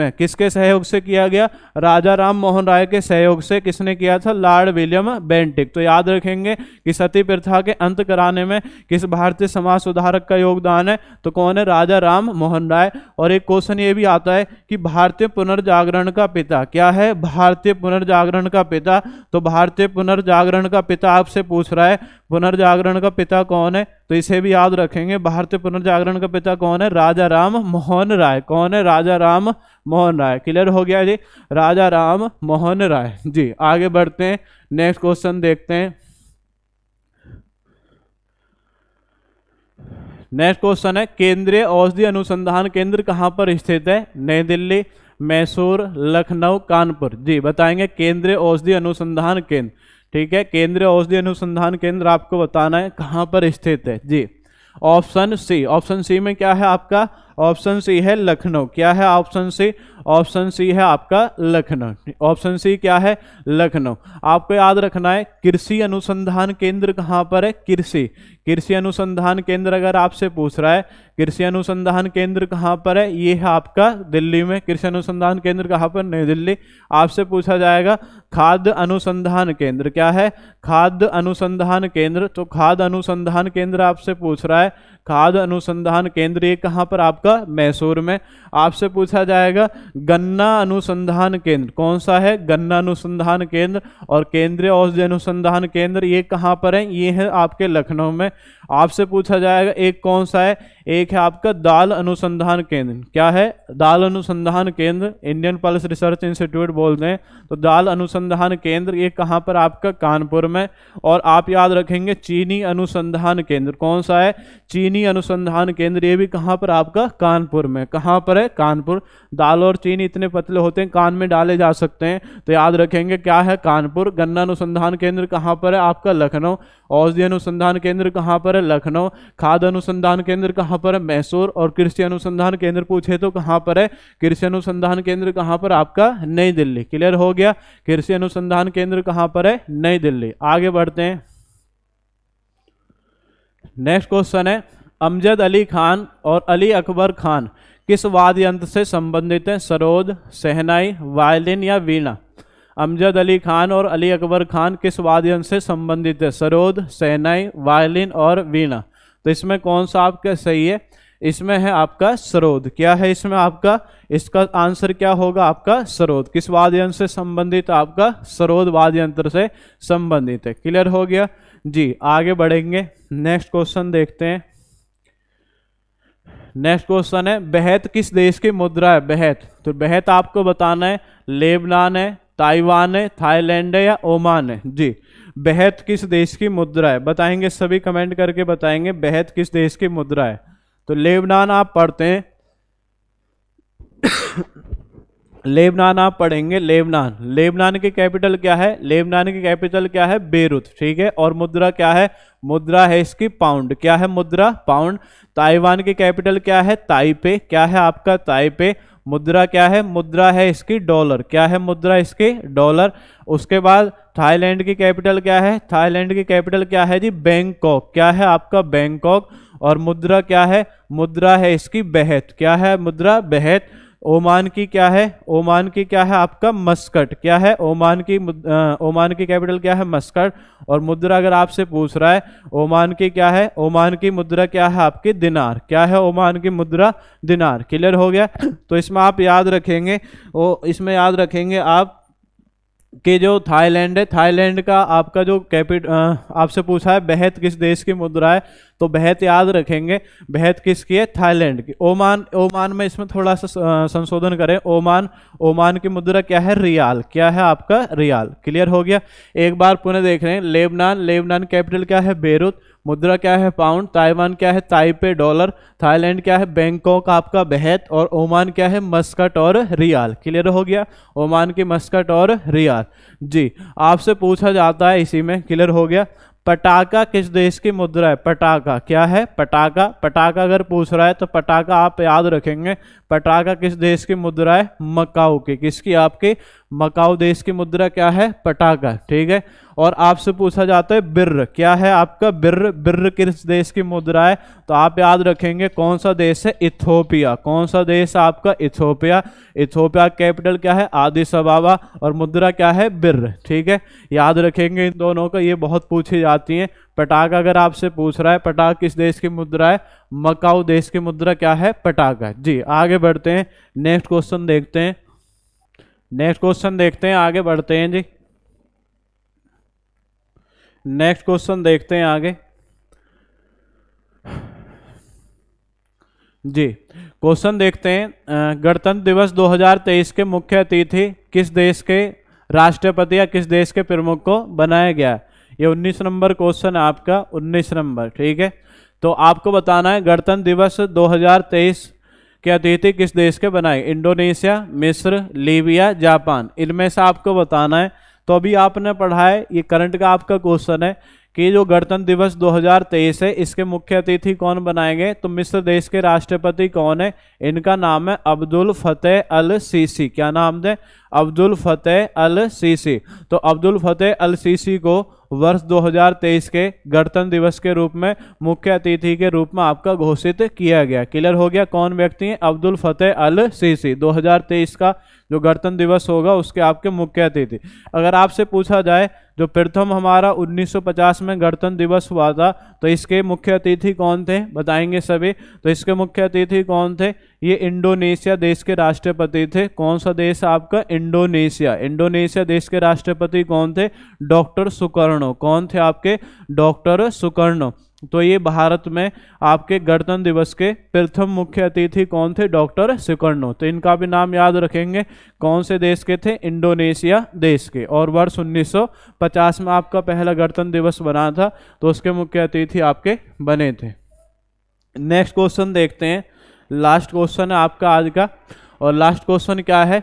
में किसके सहयोग से किया गया राजा राम मोहन राय के सहयोग से किसने किया था लॉर्ड विलियम बेंटिक तो याद रखेंगे कि सती प्रथा के अंत कराने में किस भारतीय समाज सुधारक का योगदान है तो कौन है राजा राम मोहन राय और एक क्वेश्चन ये भी आता है कि भारत भारतीय पुनर्जागरण का पिता क्या है भारतीय पुनर्जागरण का पिता तो भारतीय पुनर्जागरण का पिता आपसे पूछ रहा है पुनर्जागरण का पिता कौन है तो इसे भी याद रखेंगे भारतीय पुनर्जागरण का पिता कौन है राजा राम मोहन राय कौन है राजा राम मोहन राय क्लियर हो गया जी राजा राम मोहन राय जी आगे बढ़ते हैं नेक्स्ट क्वेश्चन देखते हैं नेक्स्ट क्वेश्चन है केंद्रीय औषधि अनुसंधान केंद्र कहाँ पर स्थित है नई दिल्ली मैसूर लखनऊ कानपुर जी बताएंगे केंद्रीय औषधि अनुसंधान केंद्र ठीक है केंद्रीय औषधि अनुसंधान केंद्र आपको बताना है कहाँ पर स्थित है जी ऑप्शन सी ऑप्शन सी में क्या है आपका ऑप्शन सी है लखनऊ क्या है ऑप्शन सी ऑप्शन सी है आपका लखनऊ ऑप्शन सी क्या है लखनऊ आपको याद रखना है कृषि अनुसंधान केंद्र कहाँ पर है कृषि कृषि अनुसंधान केंद्र अगर आपसे पूछ रहा है कृषि अनुसंधान केंद्र कहाँ पर है ये है आपका दिल्ली में कृषि अनुसंधान केंद्र कहाँ पर नई दिल्ली आपसे पूछा जाएगा खाद्य अनुसंधान केंद्र क्या है खाद्य अनुसंधान केंद्र तो खाद्य अनुसंधान केंद्र आपसे पूछ रहा है खाद्य अनुसंधान केंद्र ये कहाँ पर आपका मैसूर में आपसे पूछा जाएगा गन्ना अनुसंधान केंद्र कौन सा है गन्ना अनुसंधान केंद्र और केंद्रीय औषधि अनुसंधान केंद्र ये कहाँ पर है ये है आपके लखनऊ में आपसे पूछा जाएगा एक कौन सा है एक है आपका दाल अनुसंधान केंद्र क्या है दाल अनुसंधान केंद्र इंडियन पल्स रिसर्च इंस्टीट्यूट बोलते हैं तो दाल अनुसंधान केंद्र ये कहाँ पर आपका कानपुर में और आप याद रखेंगे चीनी अनुसंधान केंद्र कौन सा है चीनी अनुसंधान केंद्र ये भी कहाँ पर आपका कानपुर में कहाँ पर है कानपुर दाल और चीनी इतने पतले होते हैं कान में डाले जा सकते हैं तो याद रखेंगे क्या है कानपुर गन्ना अनुसंधान केंद्र कहाँ पर है आपका लखनऊ औषधि अनुसंधान केंद्र कहाँ कहाँ पर है लखनऊ खाद्य अनुसंधान केंद्र कहाँ पर है मैसूर और कृषि अनुसंधान केंद्र पूछे तो कहाँ पर है कृषि अनुसंधान केंद्र कहाँ पर आपका नई दिल्ली क्लियर हो गया कृषि अनुसंधान केंद्र कहाँ पर है नई दिल्ली आगे बढ़ते हैं नेक्स्ट क्वेश्चन है अमजद अली खान और अली अकबर खान किस वाद्य यंत्र से संबंधित हैं सरोद सहनाई वायलिन या वीणा अमजद अली खान और अली अकबर खान किस वाद्यन से संबंधित है सरोद सेनाई वायलिन और वीणा तो इसमें कौन सा आपका सही है इसमें है आपका सरोद क्या है इसमें आपका इसका आंसर क्या होगा आपका सरोद किस वाद्यंत्र से संबंधित आपका सरोद वाद्यंत्र से संबंधित है क्लियर हो गया जी आगे बढ़ेंगे नेक्स्ट क्वेश्चन देखते हैं नेक्स्ट क्वेश्चन है बेहत किस देश की मुद्रा है बेहत तो बेहत आपको बताना है लेबनान है ताइवान है थाईलैंड है या ओमान है जी बेहद किस देश की मुद्रा है बताएंगे सभी कमेंट करके बताएंगे बेहद किस देश की मुद्रा है तो लेबनान आप पढ़ते हैं लेबनान आप पढ़ेंगे लेबनान लेबनान की कैपिटल क्या है लेबनान की कैपिटल क्या है बेरुत ठीक है और मुद्रा क्या है मुद्रा है इसकी पाउंड क्या है मुद्रा पाउंड ताइवान की कैपिटल क्या है ताइपे क्या है आपका ताइपे मुद्रा क्या है मुद्रा है इसकी डॉलर क्या है मुद्रा इसकी डॉलर उसके बाद थाईलैंड की कैपिटल क्या है थाईलैंड की कैपिटल क्या है जी बैंकॉक क्या है आपका बैंकॉक और मुद्रा क्या है मुद्रा है इसकी बेहत क्या है मुद्रा बेहत ओमान की क्या है ओमान की क्या है आपका मस्कट क्या है ओमान की ओमान की कैपिटल क्या है मस्कट और मुद्रा अगर आपसे पूछ रहा है ओमान की क्या है ओमान की मुद्रा क्या है आपकी दिनार क्या है ओमान की मुद्रा दिनार क्लियर हो गया तो इसमें आप याद रखेंगे ओ इसमें याद रखेंगे आप कि जो थाईलैंड है थाईलैंड का आपका जो कैपिट आपसे पूछा है बहत किस देश की मुद्रा है तो बहत याद रखेंगे बहत किसकी है थाईलैंड की ओमान ओमान में इसमें थोड़ा सा संशोधन करें ओमान ओमान की मुद्रा क्या है रियाल क्या है आपका रियाल क्लियर हो गया एक बार पुनः देख रहे हैं लेबनान लेबनान कैपिटल क्या है बेरोत मुद्रा क्या है पाउंड ताइवान क्या है ताइपे डॉलर थाईलैंड क्या है बैंकॉक आपका बहत और ओमान क्या है मस्कट और रियाल क्लियर हो गया ओमान की मस्कट और रियाल जी आपसे पूछा जाता है इसी में क्लियर हो गया पटाका किस देश की मुद्रा है पटाखा क्या है पटाखा पटाखा अगर पूछ रहा है तो पटाखा आप याद रखेंगे पटाखा किस देश की मुद्रा है मकाऊ की किसकी आपकी मकाऊ देश की मुद्रा क्या है पटाखा ठीक है और आपसे पूछा जाता है बिर्र क्या है आपका बिर्र बिर किस देश की मुद्रा है तो आप याद रखेंगे कौन सा देश है इथोपिया कौन सा देश आपका इथोपिया इथोपिया कैपिटल क्या है आदि सबावा और मुद्रा क्या है बिर्र ठीक है याद रखेंगे इन दोनों का ये बहुत पूछी जाती है पटाख अगर आपसे पूछ रहा है पटाख किस देश की मुद्रा है मकाऊ देश की मुद्रा क्या है पटाखा है जी आगे बढ़ते हैं नेक्स्ट क्वेश्चन देखते हैं नेक्स्ट क्वेश्चन देखते हैं आगे बढ़ते हैं जी नेक्स्ट क्वेश्चन देखते हैं आगे जी क्वेश्चन देखते हैं गणतंत्र दिवस 2023 के मुख्य अतिथि किस देश के राष्ट्रपति या किस देश के प्रमुख को बनाया गया ये 19 नंबर क्वेश्चन आपका 19 नंबर ठीक है तो आपको बताना है गणतंत्र दिवस 2023 के अतिथि किस देश के बनाए इंडोनेशिया मिस्र लीबिया जापान इनमें से आपको बताना है तो अभी आपने पढ़ा है ये करंट का आपका क्वेश्चन है कि जो गणतंत्र दिवस 2023 है इसके मुख्य अतिथि कौन बनाएंगे तो मिस्र देश के राष्ट्रपति कौन है इनका नाम है अब्दुल फतेह अल सीसी क्या नाम थे अब्दुल फतेह अल सीसी तो अब्दुल फतेह अल सीसी को वर्ष 2023 के गणतंत्र दिवस के रूप में मुख्य अतिथि के रूप में आपका घोषित किया गया क्लियर हो गया कौन व्यक्ति है अब्दुल फतेह अल सीसी दो का जो गणतंत्र दिवस होगा उसके आपके मुख्य अतिथि अगर आपसे पूछा जाए जो प्रथम हमारा 1950 में गणतंत्र दिवस हुआ था तो इसके मुख्य अतिथि कौन थे बताएंगे सभी तो इसके मुख्य अतिथि कौन थे ये इंडोनेशिया देश के राष्ट्रपति थे कौन सा देश आपका इंडोनेशिया इंडोनेशिया देश के राष्ट्रपति कौन थे डॉक्टर सुकर्णो कौन थे आपके डॉक्टर सुकर्णो तो ये भारत में आपके गणतंत्र दिवस के प्रथम मुख्य अतिथि कौन थे डॉक्टर सुकर्णो तो इनका भी नाम याद रखेंगे कौन से देश के थे इंडोनेशिया देश के और वर्ष 1950 में आपका पहला गणतंत्र दिवस बना था तो उसके मुख्य अतिथि आपके बने थे नेक्स्ट क्वेश्चन देखते हैं लास्ट क्वेश्चन है आपका आज का और लास्ट क्वेश्चन क्या है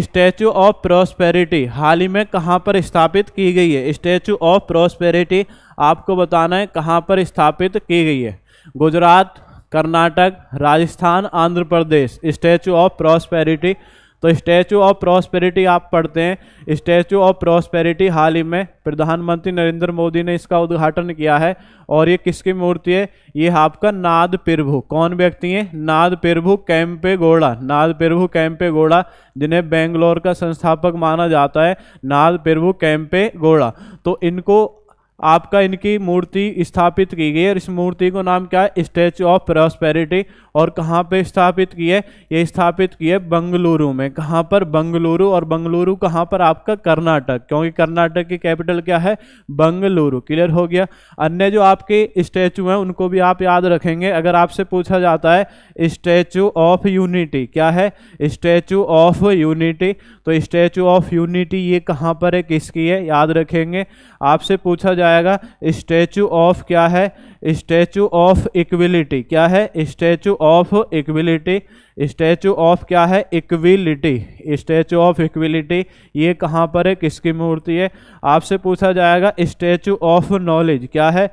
स्टैचू ऑफ प्रोस्पेरिटी हाल ही में कहाँ पर स्थापित की गई है स्टैचू ऑफ प्रोस्पेरिटी आपको बताना है कहाँ पर स्थापित की गई है Gujarat Karnataka Rajasthan Andhra Pradesh Statue of Prosperity तो स्टैचू ऑफ प्रॉस्पेरिटी आप पढ़ते हैं स्टैचू ऑफ प्रॉस्पेरिटी हाल ही में प्रधानमंत्री नरेंद्र मोदी ने इसका उद्घाटन किया है और ये किसकी मूर्ति है ये आपका नाद प्रभु कौन व्यक्ति है नाद प्रभु कैम्पे गोड़ा नाद प्रभु कैम्पे गोड़ा जिन्हें बेंगलोर का संस्थापक माना जाता है नाद प्रभु कैम्पे गोड़ा तो इनको आपका इनकी मूर्ति स्थापित की गई है और इस मूर्ति को नाम क्या है स्टैचू ऑफ प्रॉस्पेरिटी और कहाँ पे स्थापित की है ये स्थापित की है बंगलुरु में कहाँ पर बंगलुरु और बंगलुरु कहाँ पर आपका कर्नाटक क्योंकि कर्नाटक की कैपिटल क्या है बंगलुरु क्लियर हो गया अन्य जो आपके स्टैचू हैं उनको भी आप याद रखेंगे अगर आपसे पूछा जाता है स्टैचू ऑफ यूनिटी क्या है स्टैचू ऑफ यूनिटी तो स्टैचू ऑफ यूनिटी ये कहाँ पर है किसकी है याद रखेंगे आपसे पूछा जाए आएगा स्टैचू ऑफ क्या है स्टैचू ऑफ इक्विलिटी क्या है Statue of Equality Statue of क्या है इक्विलिटी स्टैचू ऑफ इक्विलिटी ये कहाँ पर है किसकी मूर्ति है आपसे पूछा जाएगा स्टैचू ऑफ नॉलेज क्या है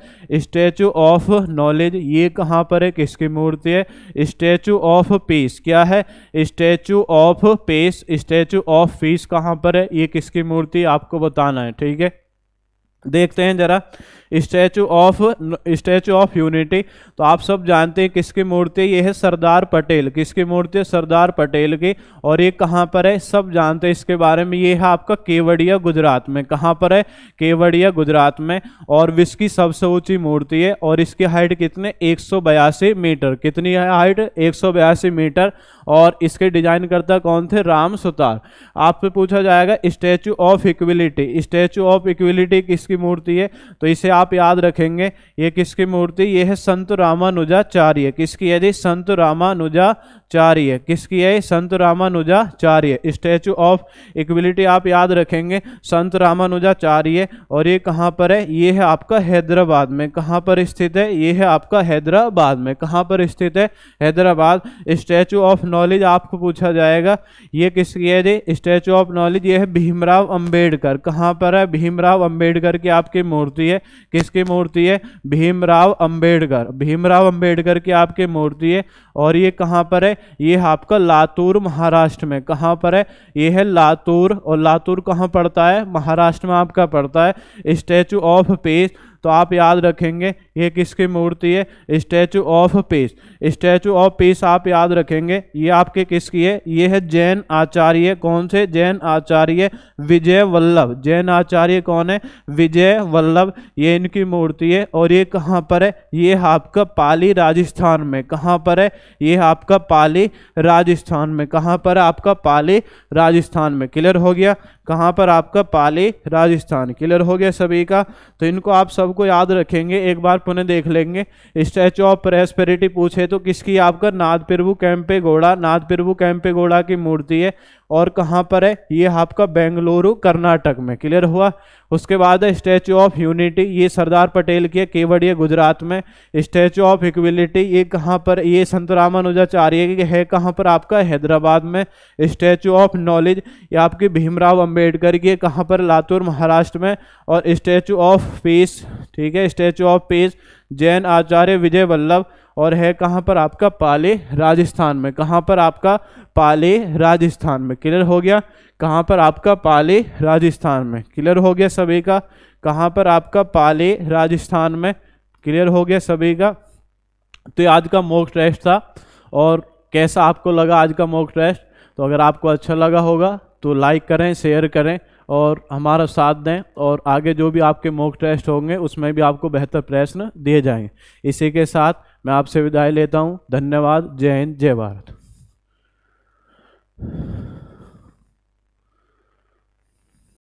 स्टैचू ऑफ नॉलेज ये कहाँ पर है किसकी मूर्ति है स्टैचू ऑफ पीस क्या है Statue of Peace Statue of Peace कहाँ पर है ये किसकी मूर्ति आपको बताना है ठीक है देखते हैं जरा Statue of Statue of Unity तो आप सब जानते हैं किसकी मूर्ति ये है सरदार पटेल किसकी मूर्ति है सरदार पटेल की और ये कहाँ पर है सब जानते हैं इसके बारे में ये है आपका केवड़िया गुजरात में कहाँ पर है केवड़िया गुजरात में और विश्व सबसे ऊँची मूर्ति है और इसकी हाइट कितने एक मीटर कितनी है हाइट एक मीटर और इसके डिजाइन करता कौन थे राम सुतार आपसे पूछा जाएगा Statue of Equality Statue of Equality किसकी मूर्ति है तो इसे आप याद रखेंगे ये किसकी मूर्ति ये है संत रामानुजाचार्य किसकी यदि संत रामानुजा चार्य किसकी है संत रामानुजाचार्य स्टैचू ऑफ इक्विलिटी आप याद रखेंगे संत रामानुजाचार्य और ये कहाँ पर है ये है आपका हैदराबाद में कहाँ पर स्थित है ये है आपका हैदराबाद में कहाँ पर स्थित है हैदराबाद स्टैचू ऑफ नॉलेज आपको पूछा जाएगा ये किसकी है जी स्टैचू ऑफ नॉलेज ये है भीमराव अम्बेडकर कहाँ पर है भीमराव अम्बेडकर की आपकी मूर्ति है किसकी मूर्ति है भीमराव अम्बेडकर भीमराव अम्बेडकर की आपकी मूर्ति है और ये कहाँ पर है ये है आपका लातूर महाराष्ट्र में कहाँ पर है ये है लातूर और लातूर कहाँ पड़ता है महाराष्ट्र में आपका पड़ता है स्टैचू ऑफ पीस तो आप याद रखेंगे ये किसकी मूर्ति है Statue of Peace Statue of Peace आप याद रखेंगे ये आपके किसकी है ये है जैन आचार्य कौन से जैन आचार्य विजय वल्लभ जैन आचार्य कौन है विजय वल्लभ ये इनकी मूर्ति है और ये कहाँ पर है ये आपका पाली राजस्थान में कहाँ पर है ये आपका पाली राजस्थान में कहाँ पर आपका पाली राजस्थान में क्लियर हो गया कहाँ पर आपका पाली राजस्थान क्लियर हो गया सभी का तो इनको आप सबको याद रखेंगे एक बार पुनः देख लेंगे स्टैचू ऑफ प्रेस्पेरिटी पूछे तो किसकी आपका नाथ प्रभु कैंपे घोड़ा नाथ प्रभु कैंपे घोड़ा की मूर्ति है और कहाँ पर है ये आपका बेंगलुरु कर्नाटक में क्लियर हुआ उसके बाद है स्टैचू ऑफ यूनिटी ये सरदार पटेल की है केवड़िया गुजरात में स्टैचू ऑफ इक्विलिटी ये कहाँ पर ये संत रामानुजाचार्य की है कहाँ पर आपका हैदराबाद में स्टैचू ऑफ नॉलेज ये आपकी भीमराव अम्बेडकर की है कहाँ पर लातूर महाराष्ट्र में और स्टैचू ऑफ पीस ठीक है स्टैचू ऑफ पीस जैन आचार्य विजय वल्लभ और है कहाँ पर आपका पाले राजस्थान में कहाँ पर आपका पाले राजस्थान में क्लियर हो गया कहाँ पर आपका पाले राजस्थान में क्लियर हो गया सभी का कहाँ पर आपका पाले राजस्थान में क्लियर हो गया सभी का तो आज का मॉक टेस्ट था और कैसा आपको लगा आज का मॉक टेस्ट तो अगर आपको अच्छा लगा होगा तो लाइक करें शेयर करें और हमारा साथ दें और आगे जो भी आपके मॉक टेस्ट होंगे उसमें भी आपको बेहतर प्रश्न दिए जाएंगे इसी के साथ मैं आपसे विदाई लेता हूँ धन्यवाद जय हिंद जय भारत